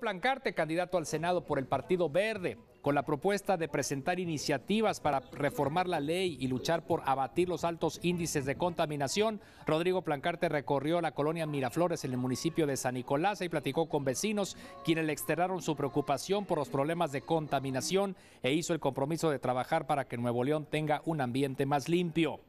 Plancarte, candidato al Senado por el Partido Verde, con la propuesta de presentar iniciativas para reformar la ley y luchar por abatir los altos índices de contaminación, Rodrigo Plancarte recorrió la colonia Miraflores en el municipio de San Nicolás y platicó con vecinos quienes le externaron su preocupación por los problemas de contaminación e hizo el compromiso de trabajar para que Nuevo León tenga un ambiente más limpio.